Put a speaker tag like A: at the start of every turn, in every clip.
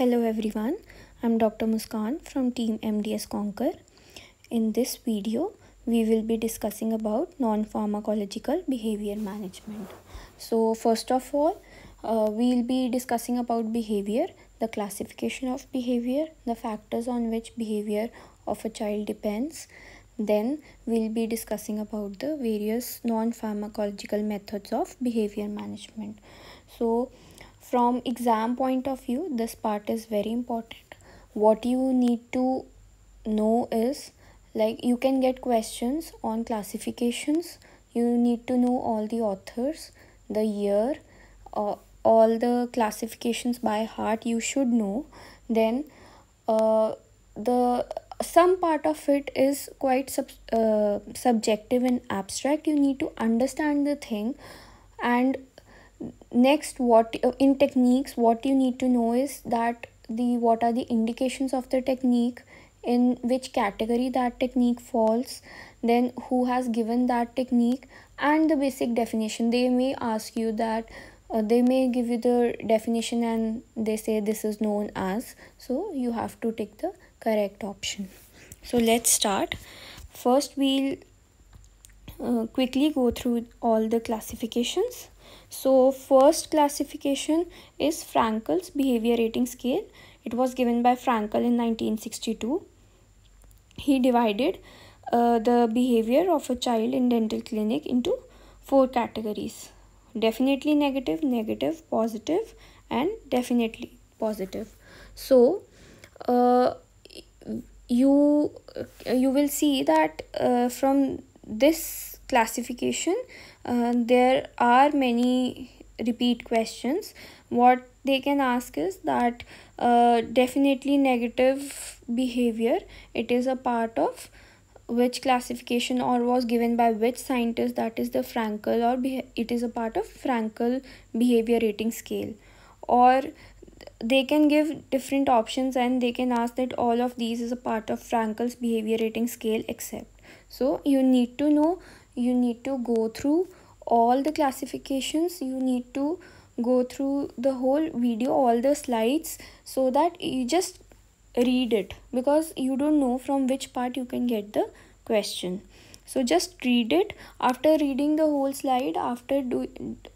A: Hello everyone, I'm Dr. Muskan from team MDS Conquer. In this video, we will be discussing about non-pharmacological behavior management. So first of all, uh, we'll be discussing about behavior, the classification of behavior, the factors on which behavior of a child depends. Then we'll be discussing about the various non-pharmacological methods of behavior management. So from exam point of view this part is very important what you need to know is like you can get questions on classifications you need to know all the authors the year uh, all the classifications by heart you should know then uh, the some part of it is quite sub, uh, subjective and abstract you need to understand the thing and next what uh, in techniques what you need to know is that the what are the indications of the technique in which category that technique falls then who has given that technique and the basic definition they may ask you that uh, they may give you the definition and they say this is known as so you have to take the correct option so let's start first we'll uh, quickly go through all the classifications so first classification is Frankel's behavior rating scale. It was given by Frankel in 1962. He divided uh, the behavior of a child in dental clinic into four categories. Definitely negative, negative, positive and definitely positive. So uh, you, you will see that uh, from this classification uh, there are many repeat questions what they can ask is that uh, definitely negative behavior it is a part of which classification or was given by which scientist that is the frankel or it is a part of frankel behavior rating scale or they can give different options and they can ask that all of these is a part of frankel's behavior rating scale except so you need to know you need to go through all the classifications you need to go through the whole video all the slides so that you just read it because you don't know from which part you can get the question so just read it after reading the whole slide after do,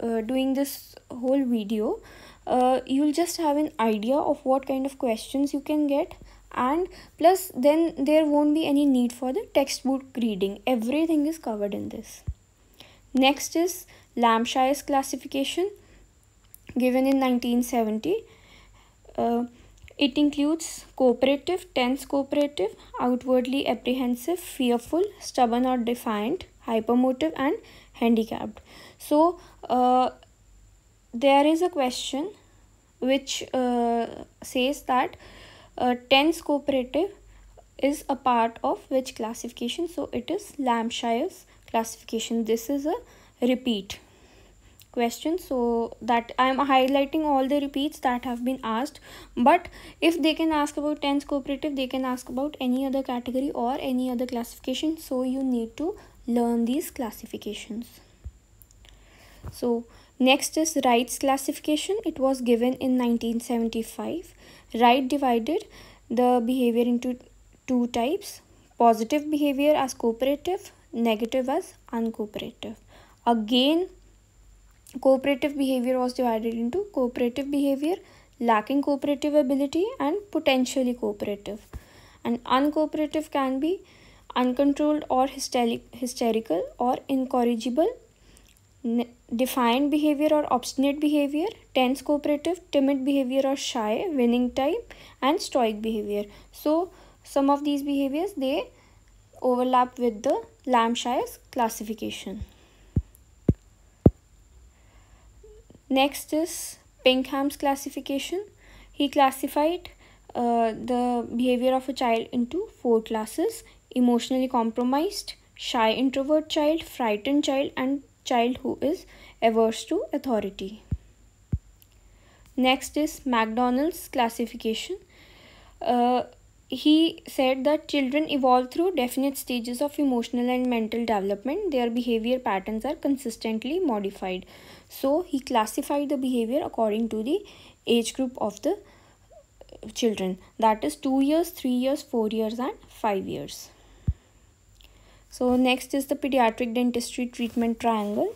A: uh, doing this whole video uh, you'll just have an idea of what kind of questions you can get and plus then there won't be any need for the textbook reading everything is covered in this Next is Lampshire's classification given in 1970. Uh, it includes cooperative, tense cooperative, outwardly apprehensive, fearful, stubborn or defiant, hypermotive and handicapped. So uh, there is a question which uh, says that uh, tense cooperative is a part of which classification so it is Lampshire's classification this is a repeat question so that i am highlighting all the repeats that have been asked but if they can ask about tense cooperative they can ask about any other category or any other classification so you need to learn these classifications so next is rights classification it was given in 1975 right divided the behavior into two types positive behavior as cooperative negative as uncooperative. Again, cooperative behavior was divided into cooperative behavior, lacking cooperative ability, and potentially cooperative. And uncooperative can be uncontrolled or hysterical or incorrigible, defiant behavior or obstinate behavior, tense cooperative, timid behavior or shy, winning type, and stoic behavior. So, some of these behaviors they overlap with the Lambshire's classification. Next is Pinkham's classification. He classified uh, the behavior of a child into four classes emotionally compromised, shy introvert child, frightened child, and child who is averse to authority. Next is McDonald's classification. Uh, he said that children evolve through definite stages of emotional and mental development. Their behavior patterns are consistently modified. So he classified the behavior according to the age group of the children that is 2 years, 3 years, 4 years and 5 years. So next is the pediatric dentistry treatment triangle.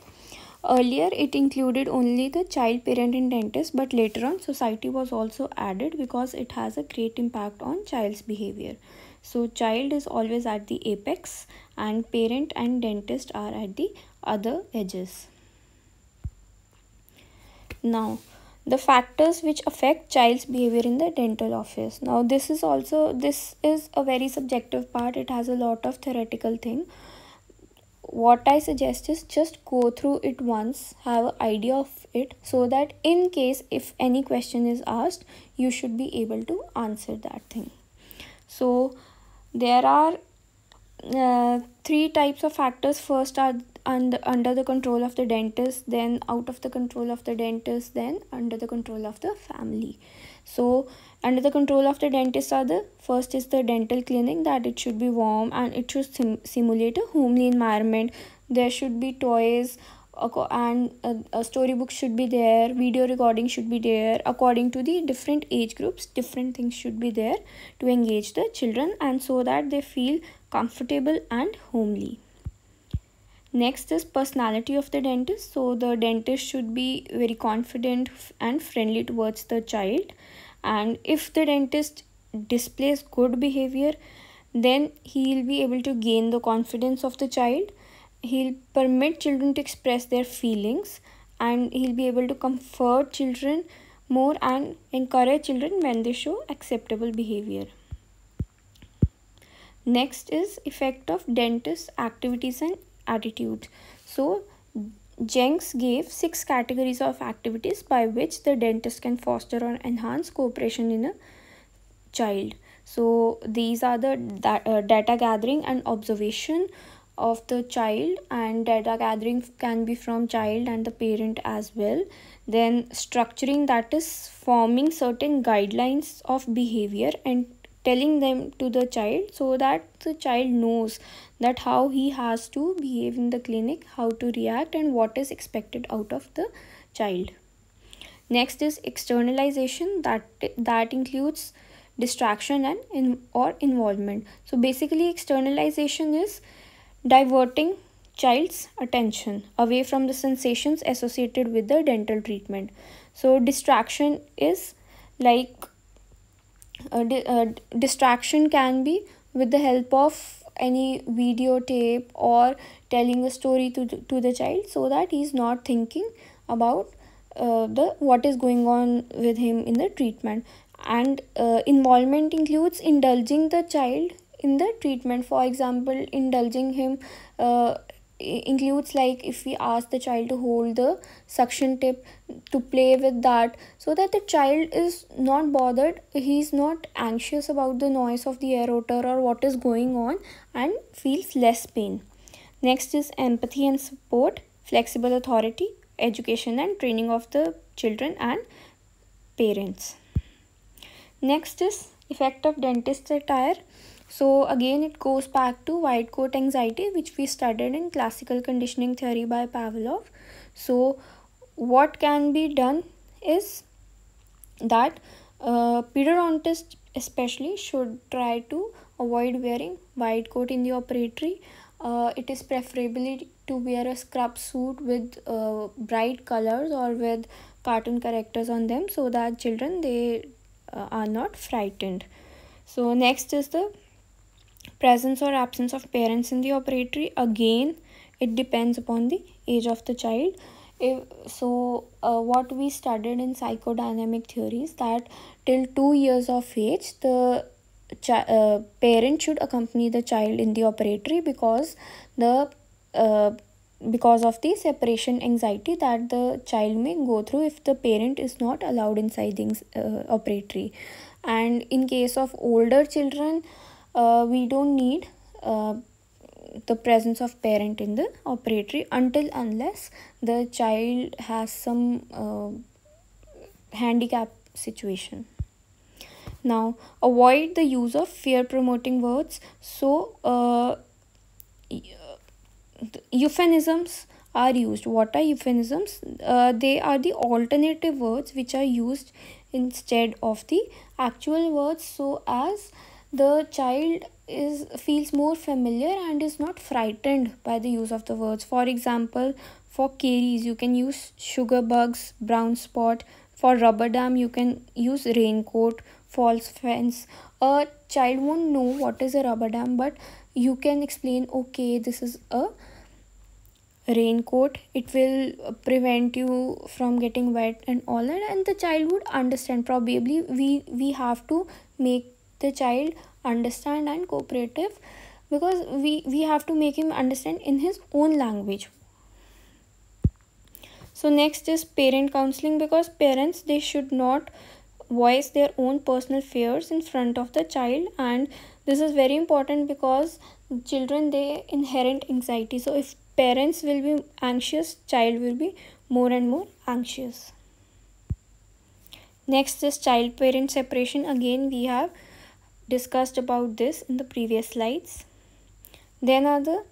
A: Earlier, it included only the child, parent and dentist but later on society was also added because it has a great impact on child's behavior. So child is always at the apex and parent and dentist are at the other edges. Now, the factors which affect child's behavior in the dental office. Now, this is also, this is a very subjective part. It has a lot of theoretical thing what I suggest is just go through it once, have an idea of it so that in case if any question is asked, you should be able to answer that thing. So there are uh, three types of factors. First are under, under the control of the dentist, then out of the control of the dentist, then under the control of the family. So under the control of the dentist are the first is the dental cleaning that it should be warm and it should sim simulate a homely environment. There should be toys and a, a storybook should be there video recording should be there according to the different age groups different things should be there to engage the children and so that they feel comfortable and homely next is personality of the dentist so the dentist should be very confident and friendly towards the child and if the dentist displays good behavior then he'll be able to gain the confidence of the child he'll permit children to express their feelings and he'll be able to comfort children more and encourage children when they show acceptable behavior next is effect of dentist activities and attitudes so Jenks gave six categories of activities by which the dentist can foster or enhance cooperation in a child. So these are the da uh, data gathering and observation of the child and data gathering can be from child and the parent as well. Then structuring that is forming certain guidelines of behavior and telling them to the child so that the child knows that how he has to behave in the clinic how to react and what is expected out of the child next is externalization that that includes distraction and in, or involvement so basically externalization is diverting child's attention away from the sensations associated with the dental treatment so distraction is like uh, uh, distraction can be with the help of any videotape or telling a story to, to the child so that he's not thinking about uh, the what is going on with him in the treatment and uh, involvement includes indulging the child in the treatment for example indulging him uh, includes like if we ask the child to hold the suction tip to play with that so that the child is not bothered he is not anxious about the noise of the air rotor or what is going on and feels less pain next is empathy and support flexible authority education and training of the children and parents next is effect of dentist attire so again it goes back to white coat anxiety which we studied in classical conditioning theory by Pavlov. So what can be done is that uh, periodontists especially should try to avoid wearing white coat in the operatory. Uh, it is preferably to wear a scrub suit with uh, bright colors or with cartoon characters on them so that children they uh, are not frightened. So next is the presence or absence of parents in the operatory again it depends upon the age of the child if, so uh, what we studied in psychodynamic theories that till 2 years of age the uh, parent should accompany the child in the operatory because the uh, because of the separation anxiety that the child may go through if the parent is not allowed inside the uh, operatory and in case of older children uh, we don't need uh, the presence of parent in the operatory until unless the child has some uh, handicap situation now avoid the use of fear promoting words so uh, uh euphemisms are used what are euphemisms uh, they are the alternative words which are used instead of the actual words so as the child is feels more familiar and is not frightened by the use of the words for example for caries you can use sugar bugs brown spot for rubber dam you can use raincoat false fence a child won't know what is a rubber dam but you can explain okay this is a raincoat it will prevent you from getting wet and all that and the child would understand probably we we have to make the child understand and cooperative because we we have to make him understand in his own language so next is parent counseling because parents they should not voice their own personal fears in front of the child and this is very important because children they inherent anxiety so if parents will be anxious child will be more and more anxious next is child parent separation again we have discussed about this in the previous slides. Then are the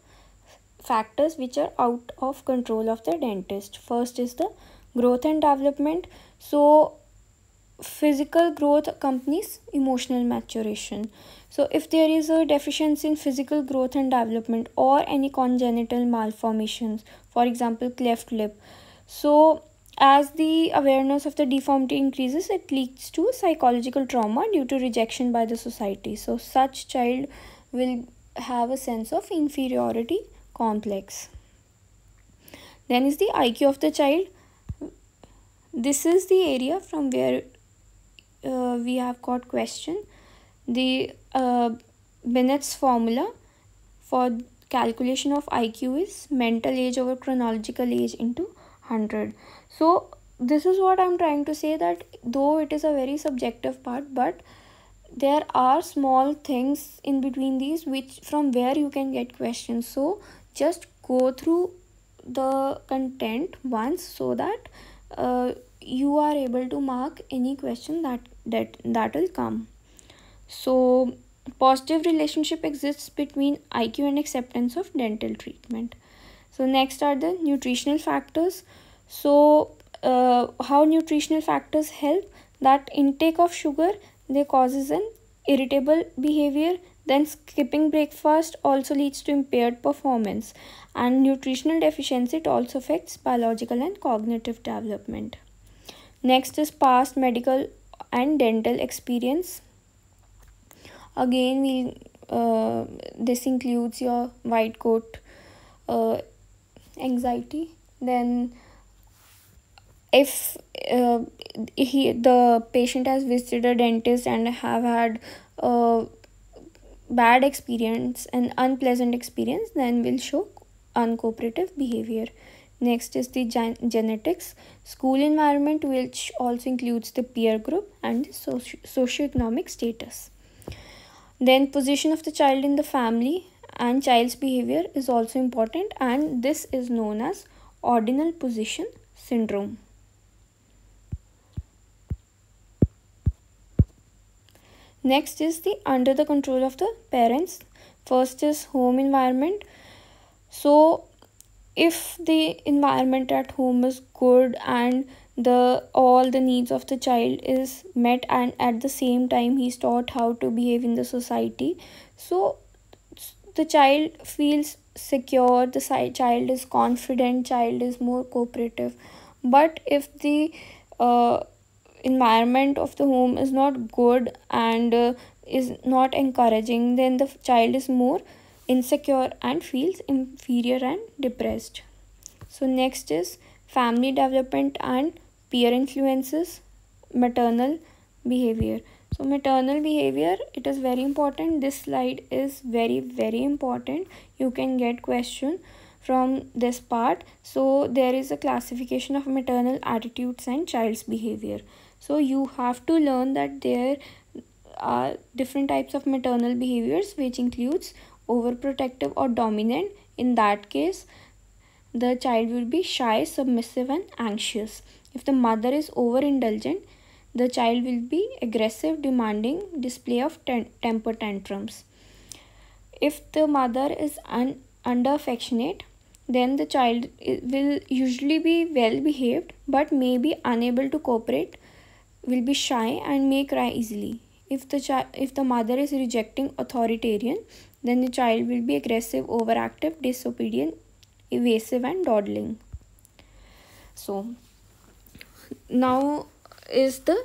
A: factors which are out of control of the dentist. First is the growth and development. So physical growth accompanies emotional maturation. So if there is a deficiency in physical growth and development or any congenital malformations, for example cleft lip. So as the awareness of the deformity increases, it leads to psychological trauma due to rejection by the society. So such child will have a sense of inferiority complex. Then is the IQ of the child. This is the area from where uh, we have got question. The uh, Bennett's formula for calculation of IQ is mental age over chronological age into 100 so this is what i'm trying to say that though it is a very subjective part but there are small things in between these which from where you can get questions so just go through the content once so that uh, you are able to mark any question that that that will come so positive relationship exists between iq and acceptance of dental treatment so next are the nutritional factors so uh, how nutritional factors help that intake of sugar they causes an irritable behavior then skipping breakfast also leads to impaired performance and nutritional deficiency it also affects biological and cognitive development next is past medical and dental experience again we uh, this includes your white coat uh, anxiety then if uh, he the patient has visited a dentist and have had a uh, bad experience an unpleasant experience then will show uncooperative behavior next is the gen- genetics school environment which also includes the peer group and the socio- socioeconomic status then position of the child in the family and child's behavior is also important and this is known as ordinal position syndrome Next is the under the control of the parents. First is home environment. So if the environment at home is good and the all the needs of the child is met and at the same time he's taught how to behave in the society so the child feels secure the child is confident child is more cooperative but if the uh, environment of the home is not good and uh, is not encouraging then the child is more insecure and feels inferior and depressed so next is family development and peer influences maternal behavior so maternal behavior it is very important this slide is very very important you can get question from this part so there is a classification of maternal attitudes and child's behavior so you have to learn that there are different types of maternal behaviors which includes overprotective or dominant in that case the child will be shy submissive and anxious if the mother is overindulgent the child will be aggressive demanding display of temper tantrums if the mother is un- under affectionate then the child will usually be well behaved but may be unable to cooperate will be shy and may cry easily. If the, child, if the mother is rejecting authoritarian, then the child will be aggressive, overactive, disobedient, evasive, and dawdling. So, now is the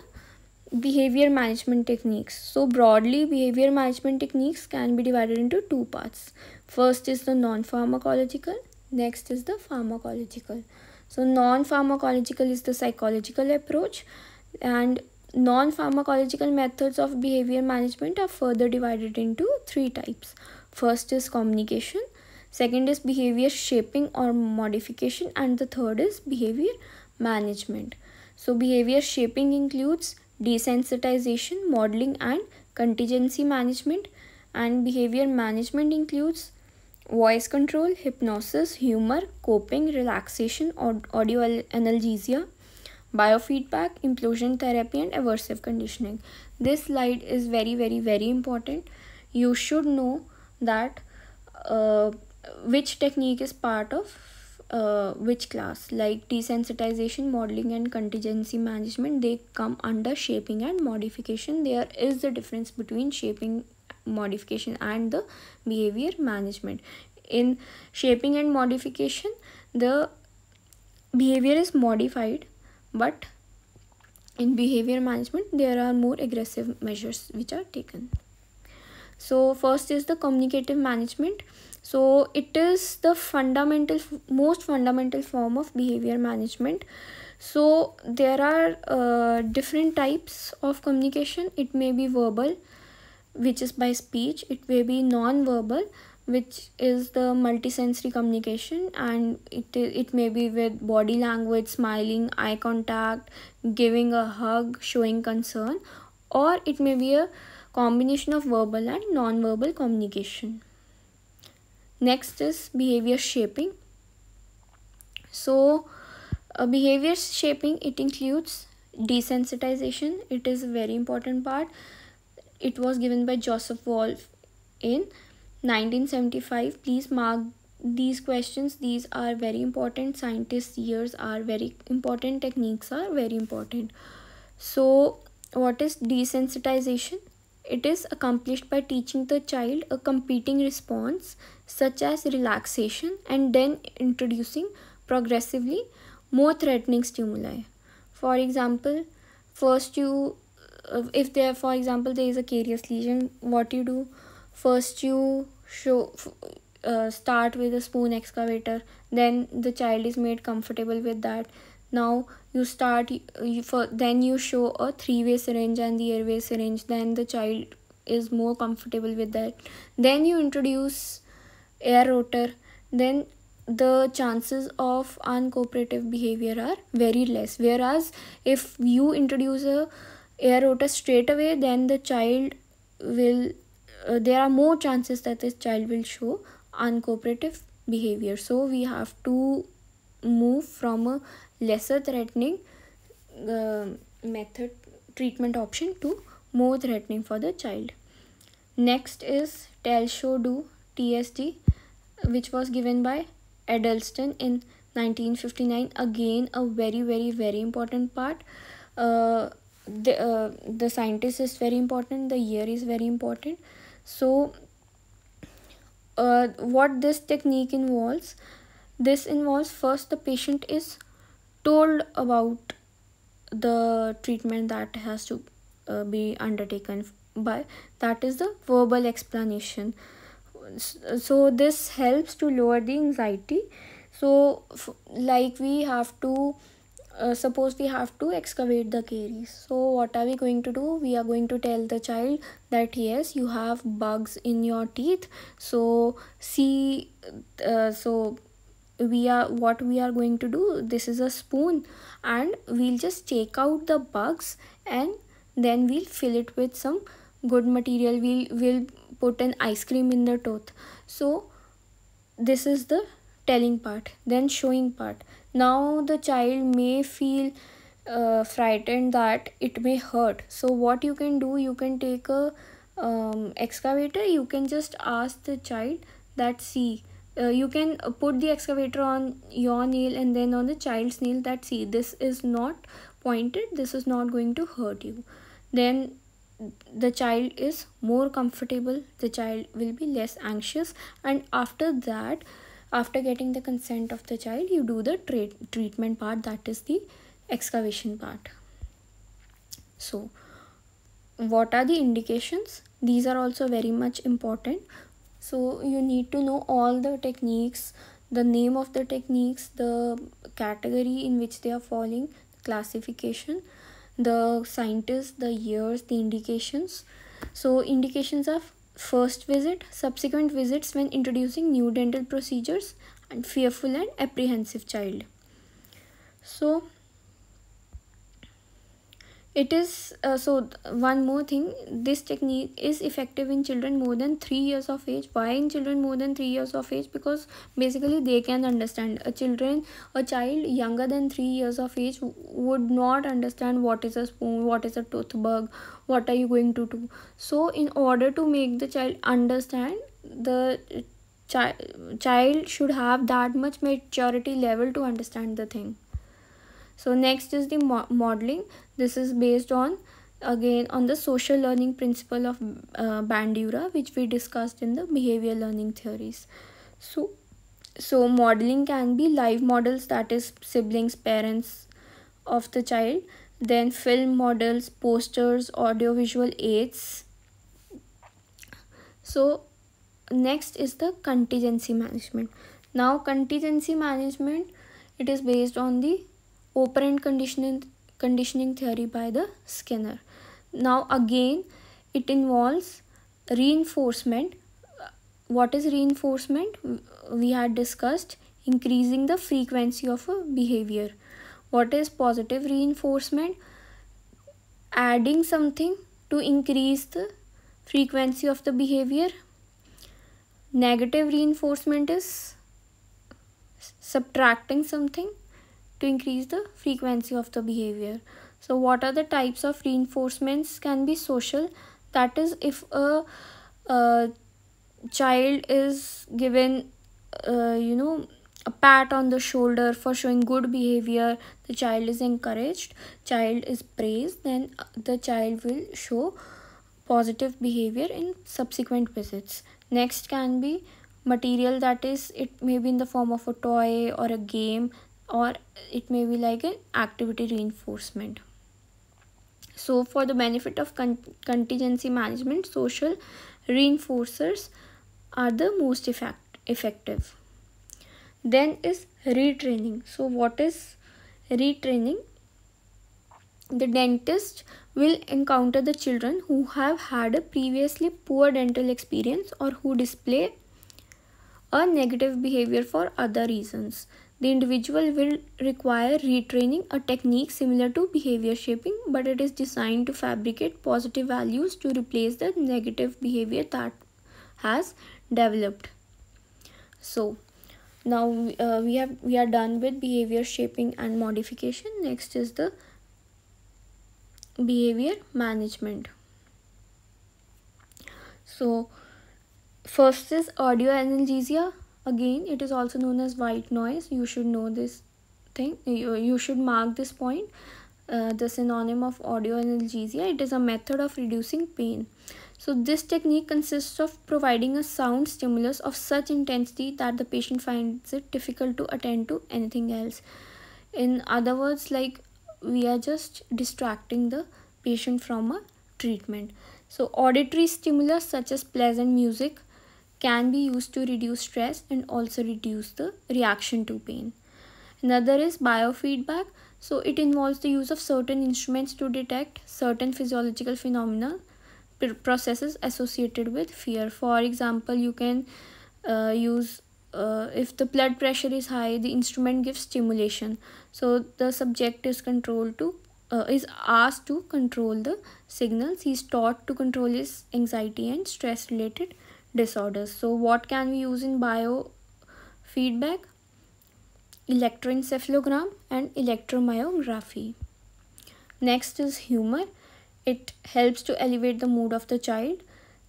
A: behavior management techniques. So, broadly, behavior management techniques can be divided into two parts. First is the non pharmacological, next is the pharmacological. So, non pharmacological is the psychological approach and non-pharmacological methods of behavior management are further divided into three types first is communication second is behavior shaping or modification and the third is behavior management so behavior shaping includes desensitization modeling and contingency management and behavior management includes voice control hypnosis humor coping relaxation or audio analgesia biofeedback implosion therapy and aversive conditioning this slide is very very very important you should know that uh, which technique is part of uh, which class like desensitization modeling and contingency management they come under shaping and modification there is the difference between shaping modification and the behavior management in shaping and modification the behavior is modified but in behavior management there are more aggressive measures which are taken so first is the communicative management so it is the fundamental most fundamental form of behavior management so there are uh, different types of communication it may be verbal which is by speech it may be non-verbal which is the multisensory communication and it it may be with body language smiling eye contact giving a hug showing concern or it may be a combination of verbal and non-verbal communication next is behavior shaping so uh, behavior shaping it includes desensitization it is a very important part it was given by joseph wolf in 1975 please mark these questions these are very important scientists years are very important techniques are very important so what is desensitization it is accomplished by teaching the child a competing response such as relaxation and then introducing progressively more threatening stimuli for example first you if there for example there is a carious lesion what you do first you show uh, start with a spoon excavator then the child is made comfortable with that now you start you, for then you show a three way syringe and the airway syringe then the child is more comfortable with that then you introduce air rotor then the chances of uncooperative behavior are very less whereas if you introduce a air rotor straight away then the child will uh, there are more chances that this child will show uncooperative behavior so we have to move from a lesser threatening uh, method treatment option to more threatening for the child next is tell show do tsd which was given by adelston in 1959 again a very very very important part uh, the uh, the scientist is very important the year is very important so uh, what this technique involves this involves first the patient is told about the treatment that has to uh, be undertaken by that is the verbal explanation so this helps to lower the anxiety so like we have to uh, suppose we have to excavate the caries so what are we going to do we are going to tell the child that yes you have bugs in your teeth so see uh, so we are what we are going to do this is a spoon and we'll just take out the bugs and then we'll fill it with some good material we'll we'll put an ice cream in the tooth so this is the telling part then showing part now the child may feel uh, frightened that it may hurt so what you can do you can take a um, excavator you can just ask the child that see uh, you can put the excavator on your nail and then on the child's nail that see this is not pointed this is not going to hurt you then the child is more comfortable the child will be less anxious and after that after getting the consent of the child you do the treatment part that is the excavation part so what are the indications these are also very much important so you need to know all the techniques the name of the techniques the category in which they are falling classification the scientists the years the indications so indications are first visit, subsequent visits when introducing new dental procedures, and fearful and apprehensive child. So, it is uh, so one more thing this technique is effective in children more than 3 years of age why in children more than 3 years of age because basically they can understand a children a child younger than 3 years of age would not understand what is a spoon what is a toothbrush what are you going to do so in order to make the child understand the chi- child should have that much maturity level to understand the thing so next is the mo modeling this is based on again on the social learning principle of uh, bandura which we discussed in the behavior learning theories so so modeling can be live models that is siblings parents of the child then film models posters audiovisual aids so next is the contingency management now contingency management it is based on the operant conditioning conditioning theory by the Skinner. Now again it involves reinforcement. Uh, what is reinforcement? We had discussed increasing the frequency of a behavior. What is positive reinforcement? Adding something to increase the frequency of the behavior. Negative reinforcement is subtracting something to increase the frequency of the behavior. So what are the types of reinforcements can be social that is if a, a child is given uh, you know a pat on the shoulder for showing good behavior the child is encouraged child is praised then uh, the child will show positive behavior in subsequent visits next can be material that is it may be in the form of a toy or a game or it may be like an activity reinforcement so for the benefit of con contingency management social reinforcers are the most effect effective then is retraining so what is retraining the dentist will encounter the children who have had a previously poor dental experience or who display a negative behavior for other reasons the individual will require retraining a technique similar to behavior shaping, but it is designed to fabricate positive values to replace the negative behavior that has developed. So, now uh, we have we are done with behavior shaping and modification. Next is the behavior management. So, first is audio analgesia again it is also known as white noise you should know this thing you, you should mark this point uh, the synonym of audio analgesia it is a method of reducing pain so this technique consists of providing a sound stimulus of such intensity that the patient finds it difficult to attend to anything else in other words like we are just distracting the patient from a treatment so auditory stimulus such as pleasant music can be used to reduce stress and also reduce the reaction to pain. Another is biofeedback. So it involves the use of certain instruments to detect certain physiological phenomena processes associated with fear. For example, you can uh, use uh, if the blood pressure is high, the instrument gives stimulation. So the subject is controlled to uh, is asked to control the signals. He is taught to control his anxiety and stress related disorders. So what can we use in biofeedback? Electroencephalogram and electromyography. Next is humor. It helps to elevate the mood of the child.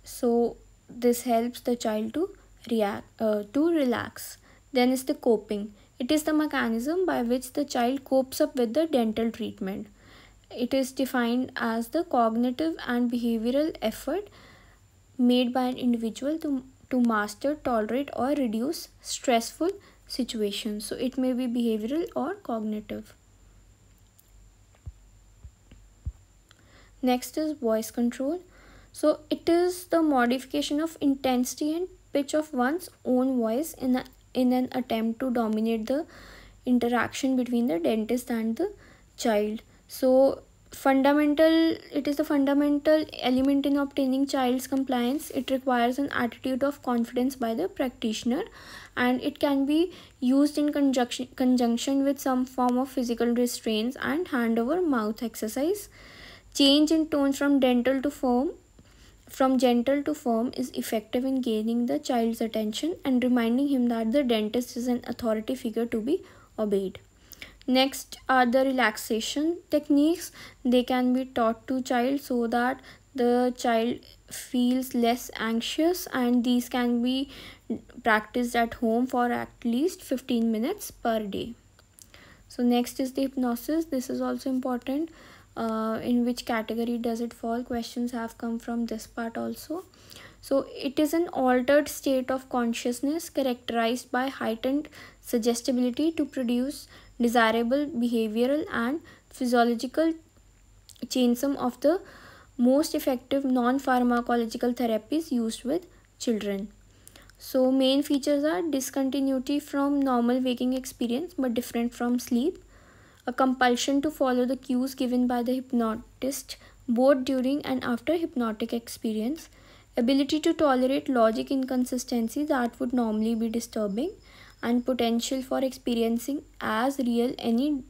A: So this helps the child to react uh, to relax. Then is the coping. It is the mechanism by which the child copes up with the dental treatment. It is defined as the cognitive and behavioral effort made by an individual to, to master, tolerate or reduce stressful situations. So it may be behavioral or cognitive. Next is voice control. So it is the modification of intensity and pitch of one's own voice in, a, in an attempt to dominate the interaction between the dentist and the child. So fundamental it is the fundamental element in obtaining child's compliance it requires an attitude of confidence by the practitioner and it can be used in conjunction conjunction with some form of physical restraints and hand over mouth exercise change in tones from dental to firm from gentle to firm is effective in gaining the child's attention and reminding him that the dentist is an authority figure to be obeyed next are the relaxation techniques they can be taught to child so that the child feels less anxious and these can be practiced at home for at least 15 minutes per day so next is the hypnosis this is also important uh, in which category does it fall questions have come from this part also so it is an altered state of consciousness characterized by heightened suggestibility to produce desirable behavioral and physiological chainsum of the most effective non-pharmacological therapies used with children. So main features are discontinuity from normal waking experience but different from sleep, a compulsion to follow the cues given by the hypnotist both during and after hypnotic experience, ability to tolerate logic inconsistencies that would normally be disturbing, and potential for experiencing as real any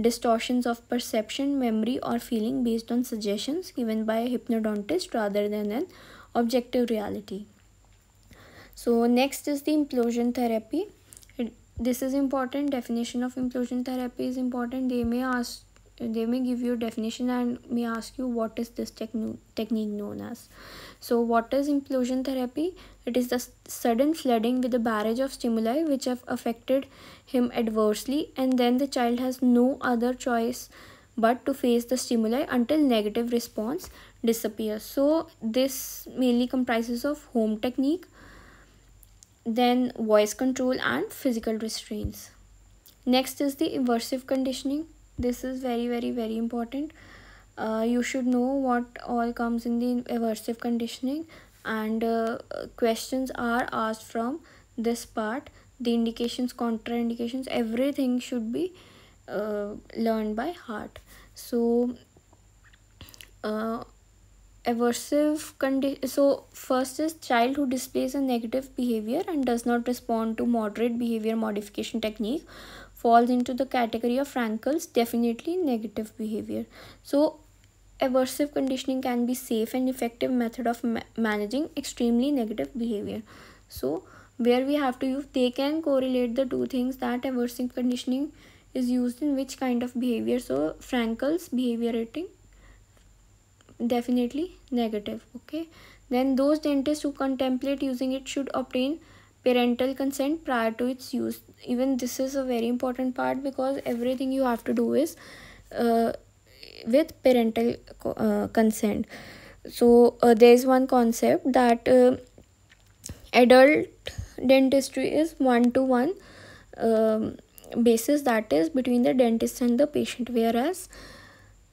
A: distortions of perception, memory, or feeling based on suggestions given by a hypnodontist rather than an objective reality. So, next is the implosion therapy. this is important. Definition of implosion therapy is important. They may ask they may give you definition and may ask you what is this techno- technique known as so what is implosion therapy it is the sudden flooding with a barrage of stimuli which have affected him adversely and then the child has no other choice but to face the stimuli until negative response disappears so this mainly comprises of home technique then voice control and physical restraints next is the aversive conditioning this is very very very important uh, you should know what all comes in the aversive conditioning and uh, questions are asked from this part the indications contraindications everything should be uh, learned by heart so uh, aversive condition so first is child who displays a negative behavior and does not respond to moderate behavior modification technique falls into the category of Frankel's definitely negative behavior. So aversive conditioning can be safe and effective method of ma managing extremely negative behavior. So where we have to use, they can correlate the two things that aversive conditioning is used in which kind of behavior. So Frankel's behavior rating definitely negative okay then those dentists who contemplate using it should obtain parental consent prior to its use even this is a very important part because everything you have to do is uh, with parental uh, consent so uh, there is one concept that uh, adult dentistry is one to one basis that is between the dentist and the patient whereas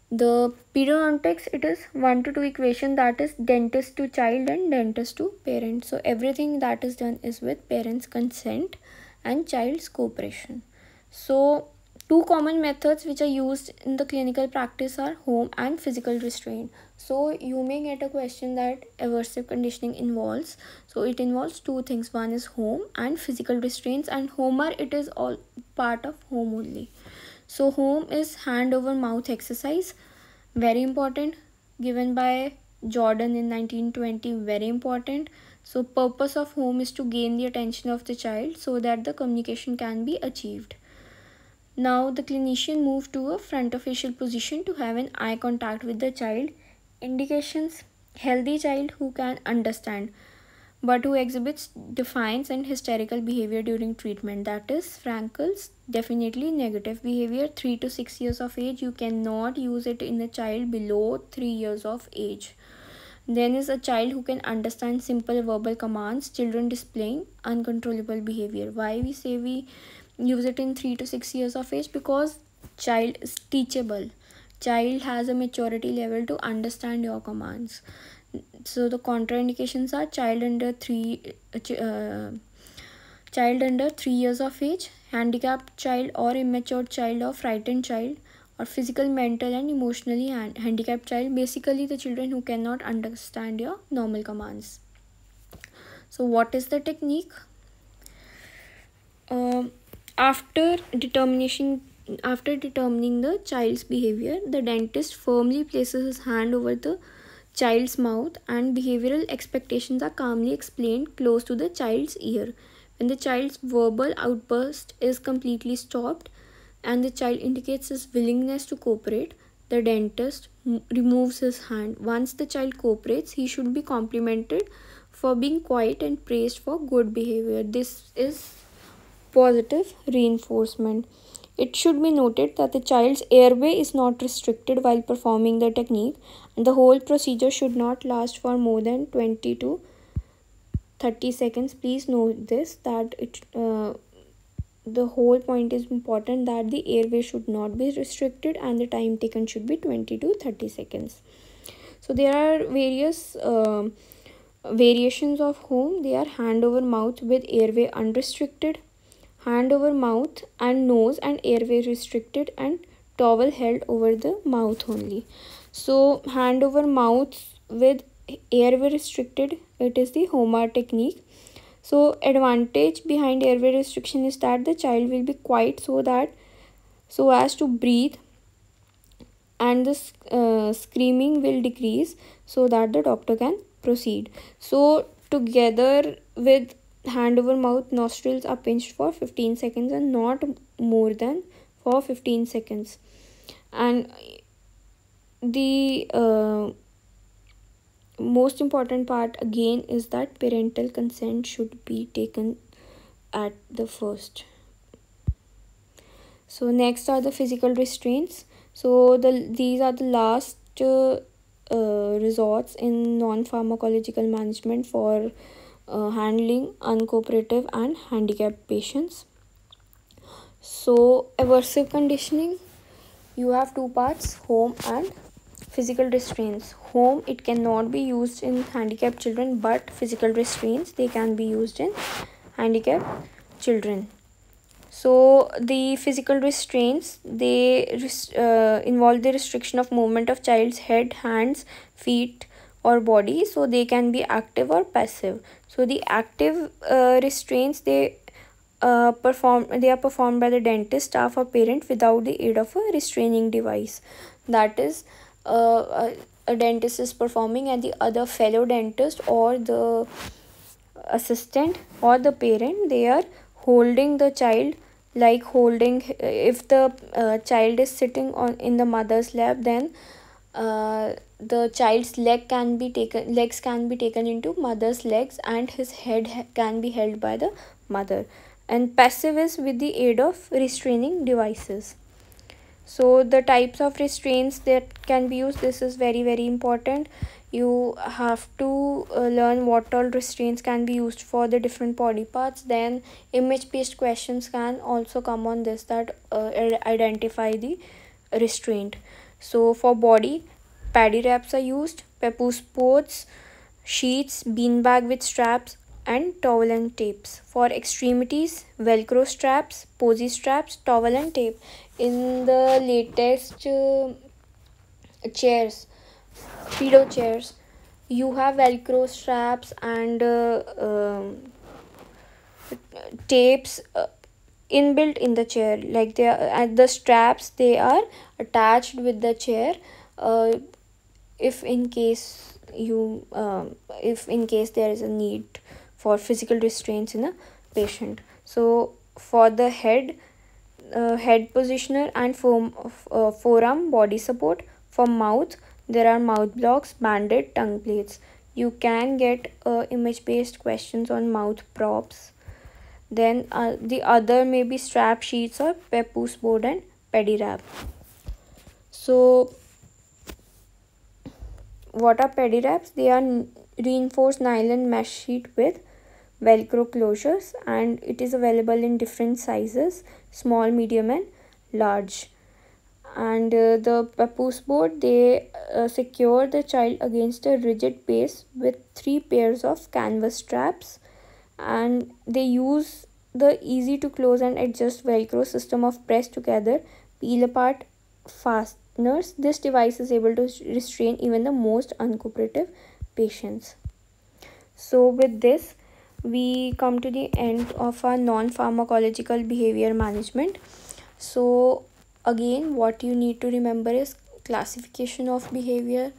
A: the periodontics it is one to two equation that is dentist to child and dentist to parent so everything that is done is with parents consent and child's cooperation. So two common methods which are used in the clinical practice are home and physical restraint. So you may get a question that aversive conditioning involves. So it involves two things. One is home and physical restraints and homer it is all part of home only. So home is hand over mouth exercise. Very important given by Jordan in 1920. Very important. So purpose of home is to gain the attention of the child so that the communication can be achieved. Now the clinician moved to a frontofacial position to have an eye contact with the child. Indications healthy child who can understand but who exhibits defiance and hysterical behavior during treatment that is Frankel's definitely negative behavior 3 to 6 years of age you cannot use it in a child below 3 years of age then is a child who can understand simple verbal commands, children displaying uncontrollable behavior. Why we say we use it in 3 to 6 years of age? Because child is teachable. Child has a maturity level to understand your commands. So the contraindications are child under 3... Uh, uh child under 3 years of age, handicapped child or immature child or frightened child, or physical, mental, and emotionally hand handicapped child. Basically, the children who cannot understand your normal commands. So, what is the technique? Um, after determination after determining the child's behavior, the dentist firmly places his hand over the child's mouth and behavioral expectations are calmly explained close to the child's ear. When the child's verbal outburst is completely stopped, and the child indicates his willingness to cooperate, the dentist removes his hand. Once the child cooperates, he should be complimented for being quiet and praised for good behavior. This is positive reinforcement. It should be noted that the child's airway is not restricted while performing the technique and the whole procedure should not last for more than 20 to 30 seconds. Please note this that it uh, the whole point is important that the airway should not be restricted and the time taken should be 20 to 30 seconds so there are various uh, variations of whom they are hand over mouth with airway unrestricted hand over mouth and nose and airway restricted and towel held over the mouth only so hand over mouth with airway restricted it is the homa technique so advantage behind airway restriction is that the child will be quiet so that so as to breathe and the uh, screaming will decrease so that the doctor can proceed so together with hand over mouth nostrils are pinched for 15 seconds and not more than for 15 seconds and the uh, most important part again is that parental consent should be taken at the first so next are the physical restraints so the these are the last uh, uh, resorts in non-pharmacological management for uh, handling uncooperative and handicapped patients so aversive conditioning you have two parts home and physical restraints home it cannot be used in handicapped children but physical restraints they can be used in handicapped children so the physical restraints they uh, involve the restriction of movement of child's head hands feet or body so they can be active or passive so the active uh, restraints they uh, perform they are performed by the dentist staff or parent without the aid of a restraining device that is uh, a dentist is performing and the other fellow dentist or the assistant or the parent they are holding the child like holding if the uh, child is sitting on in the mother's lap then uh, the child's leg can be taken legs can be taken into mother's legs and his head can be held by the mother and passive is with the aid of restraining devices so the types of restraints that can be used this is very very important you have to uh, learn what all restraints can be used for the different body parts then image based questions can also come on this that uh, identify the restraint so for body paddy wraps are used papoose sports, sheets beanbag with straps and towel and tapes. For extremities, velcro straps, posy straps, towel and tape in the latest uh, chairs pedo chairs you have velcro straps and uh, um, tapes uh, inbuilt in the chair like they are at the straps they are attached with the chair uh, if in case you um, if in case there is a need for physical restraints in a patient so for the head uh, head positioner and form, uh, forearm body support. For mouth, there are mouth blocks, banded tongue plates. You can get uh, image-based questions on mouth props. Then uh, the other may be strap sheets or papoose board and pedi wrap. So what are pedi wraps? They are reinforced nylon mesh sheet with velcro closures and it is available in different sizes small medium and large and uh, the papoose board they uh, secure the child against a rigid base with three pairs of canvas straps and they use the easy to close and adjust velcro system of press together peel apart fasteners this device is able to restrain even the most uncooperative patients so with this we come to the end of our non-pharmacological behavior management so again what you need to remember is classification of behavior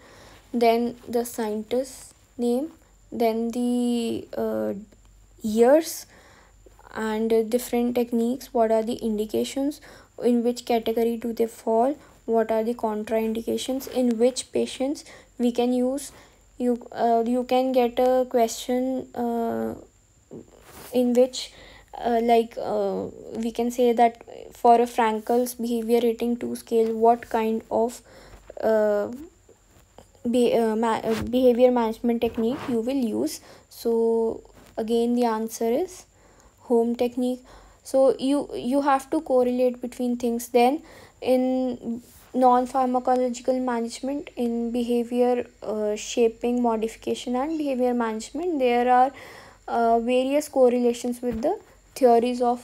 A: then the scientist's name then the uh, years and uh, different techniques what are the indications in which category do they fall what are the contraindications in which patients we can use you uh, you can get a question uh, in which uh, like uh, we can say that for a Frankel's behavior rating 2 scale what kind of uh, be, uh, ma uh, behavior management technique you will use so again the answer is home technique so you you have to correlate between things then in non-pharmacological management in behavior uh, shaping modification and behavior management there are uh, various correlations with the theories of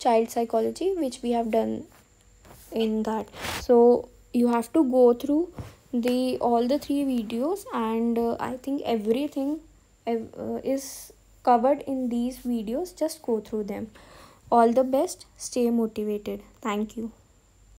A: child psychology which we have done in that so you have to go through the all the three videos and uh, i think everything uh, is covered in these videos just go through them all the best stay motivated thank you